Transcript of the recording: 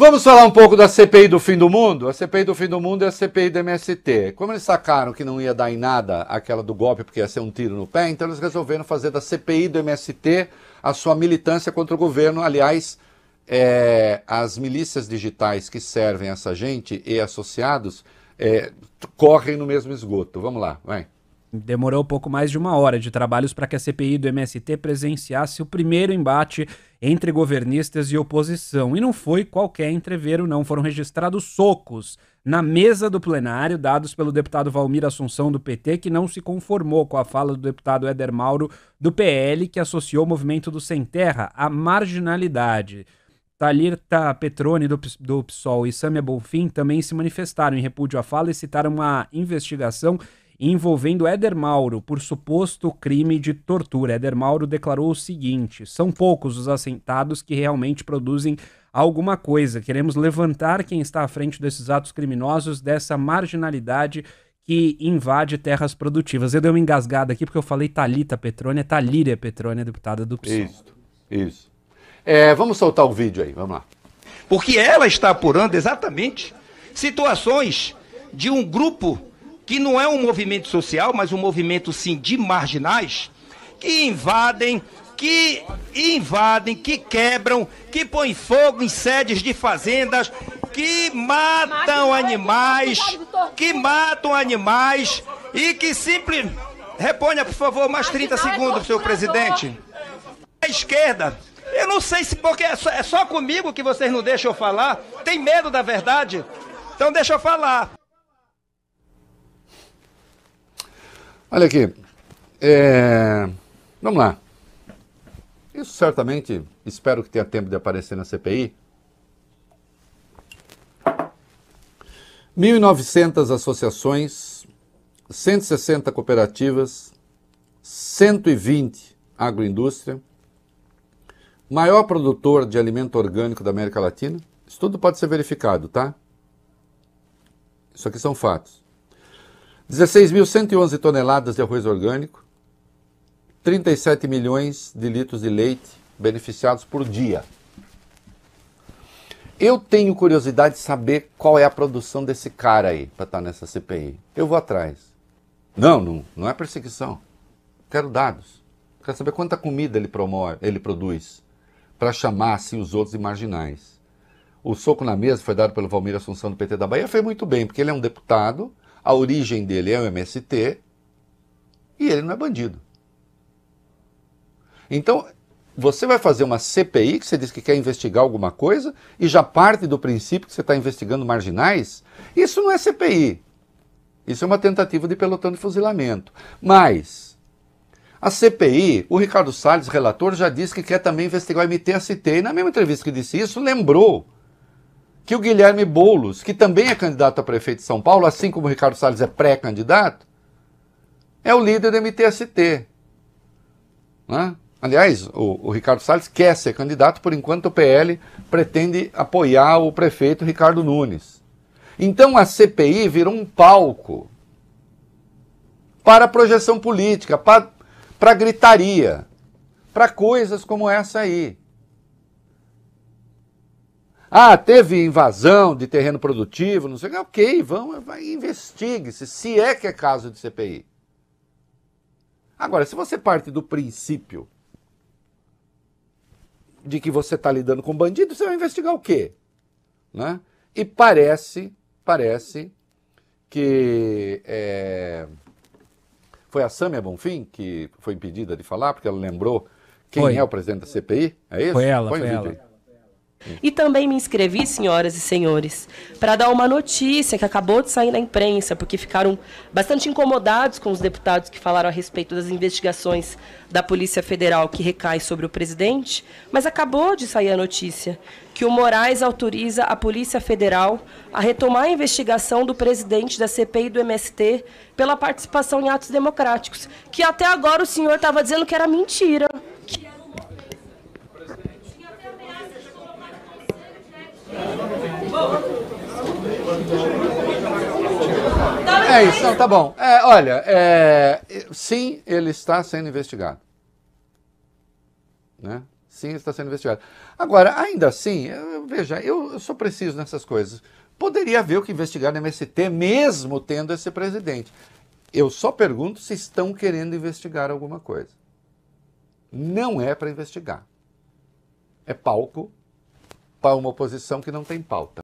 Vamos falar um pouco da CPI do fim do mundo? A CPI do fim do mundo é a CPI do MST. Como eles sacaram que não ia dar em nada aquela do golpe, porque ia ser um tiro no pé, então eles resolveram fazer da CPI do MST a sua militância contra o governo. Aliás, é, as milícias digitais que servem essa gente e associados é, correm no mesmo esgoto. Vamos lá, vai. Demorou pouco mais de uma hora de trabalhos para que a CPI do MST presenciasse o primeiro embate entre governistas e oposição. E não foi qualquer entreveiro, não. Foram registrados socos na mesa do plenário, dados pelo deputado Valmir Assunção, do PT, que não se conformou com a fala do deputado Éder Mauro, do PL, que associou o movimento do Sem Terra à marginalidade. Talirta Petrone, do, do PSOL, e Samia Bonfim também se manifestaram em repúdio à fala e citaram uma investigação envolvendo Éder Mauro por suposto crime de tortura. Éder Mauro declarou o seguinte: são poucos os assentados que realmente produzem alguma coisa. Queremos levantar quem está à frente desses atos criminosos, dessa marginalidade que invade terras produtivas. Eu dei uma engasgada aqui porque eu falei Talita Petrônia, é Talíria Petrônia, deputada do PSOL. Isso, isso. É, vamos soltar o vídeo aí, vamos lá. Porque ela está apurando exatamente situações de um grupo que não é um movimento social, mas um movimento sim de marginais, que invadem, que invadem, que quebram, que põem fogo em sedes de fazendas, que matam animais, que matam animais e que simplesmente. Reponha, por favor, mais 30 segundos, senhor presidente. A esquerda eu não sei se porque é só, é só, comigo que vocês não deixam eu falar. Tem medo da verdade? Então deixa eu falar. Olha aqui, é... vamos lá. Isso certamente, espero que tenha tempo de aparecer na CPI. 1.900 associações, 160 cooperativas, 120 agroindústria, maior produtor de alimento orgânico da América Latina. Isso tudo pode ser verificado, tá? Isso aqui são fatos. 16.111 toneladas de arroz orgânico, 37 milhões de litros de leite beneficiados por dia. Eu tenho curiosidade de saber qual é a produção desse cara aí para estar tá nessa CPI. Eu vou atrás. Não, não, não é perseguição. Quero dados. Quero saber quanta comida ele promove, ele produz para chamar assim os outros marginais. O soco na mesa foi dado pelo Valmir Assunção do PT da Bahia, foi muito bem, porque ele é um deputado a origem dele é o MST e ele não é bandido. Então, você vai fazer uma CPI que você diz que quer investigar alguma coisa e já parte do princípio que você está investigando marginais? Isso não é CPI. Isso é uma tentativa de pelotão de fuzilamento. Mas, a CPI, o Ricardo Salles, relator, já disse que quer também investigar o MTST. E na mesma entrevista que disse isso, lembrou que o Guilherme Boulos, que também é candidato a prefeito de São Paulo, assim como o Ricardo Salles é pré-candidato, é o líder do MTST. Né? Aliás, o, o, Ricardo Salles quer ser candidato, por enquanto o PL pretende apoiar o prefeito Ricardo Nunes. Então a CPI virou um palco para a projeção política, para, para gritaria, para coisas como essa aí. Ah, teve invasão de terreno produtivo, não sei o que. Ok, vamos, vai, investigue-se, se é que é caso de CPI. Agora, se você parte do princípio de que você está lidando com bandido, você vai investigar o quê? Né? E parece, parece que é... foi a Sâmia Bonfim que foi impedida de falar, porque ela lembrou quem foi. é o presidente da CPI? É isso? Foi ela, foi ela. Aí. E também me inscrevi, senhoras e senhores, para dar uma notícia que acabou de sair na imprensa, porque ficaram bastante incomodados com os deputados que falaram a respeito das investigações da Polícia Federal que recai sobre o presidente, mas acabou de sair a notícia que o Moraes autoriza a Polícia Federal a retomar a investigação do presidente da CPI do MST pela participação em atos democráticos, que até agora o senhor estava dizendo que era mentira. É isso, não, tá bom. É, olha, é, sim, ele está sendo investigado. Né? Sim, está sendo investigado. Agora, ainda assim, eu, veja, eu, eu preciso nessas coisas. Poderia haver o que investigar no MST, mesmo tendo esse presidente. Eu só pergunto se estão querendo investigar alguma coisa. Não é para investigar. É palco para uma oposição que não tem pauta.